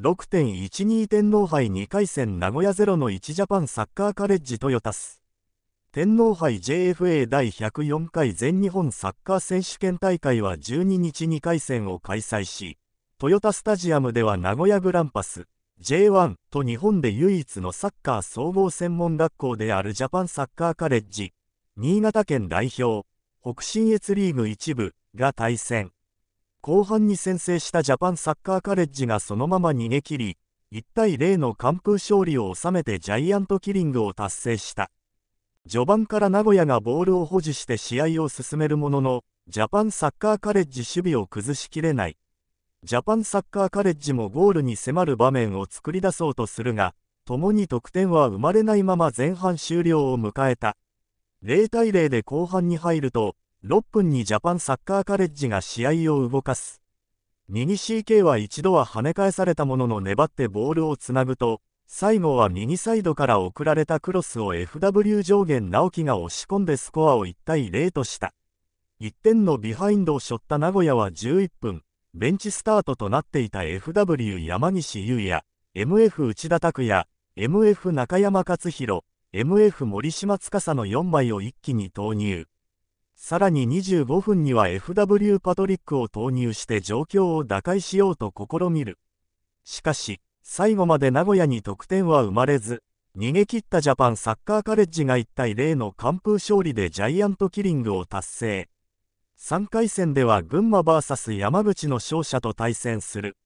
6.12天皇杯2回戦名古屋ゼロの1ジャパンサッカーカレッジトヨタス天皇杯 JFA 第104回全日本サッカー選手権大会は12日2回戦を開催しトヨタスタジアムでは名古屋グランパス J1 と日本で唯一のサッカー総合専門学校であるジャパンサッカーカレッジ新潟県代表北信越リーグ1部が対戦後半に先制したジャパンサッカーカレッジがそのまま逃げ切り、1対0の完封勝利を収めてジャイアントキリングを達成した。序盤から名古屋がボールを保持して試合を進めるものの、ジャパンサッカーカレッジ守備を崩しきれない。ジャパンサッカーカレッジもゴールに迫る場面を作り出そうとするが、共に得点は生まれないまま前半終了を迎えた。0対0で後半に入ると、6分にジャパンサッカーカレッジが試合を動かす。右 CK は一度は跳ね返されたものの粘ってボールをつなぐと、最後は右サイドから送られたクロスを FW 上限直樹が押し込んでスコアを1対0とした。1点のビハインドを背負った名古屋は11分、ベンチスタートとなっていた FW 山岸優也、MF 内田拓也、MF 中山勝弘、MF 森島司の4枚を一気に投入。さらに25分には FW パトリックを投入して状況を打開しようと試みる。しかし、最後まで名古屋に得点は生まれず、逃げ切ったジャパンサッカーカレッジが1対0の完封勝利でジャイアントキリングを達成。3回戦では群馬 VS 山口の勝者と対戦する。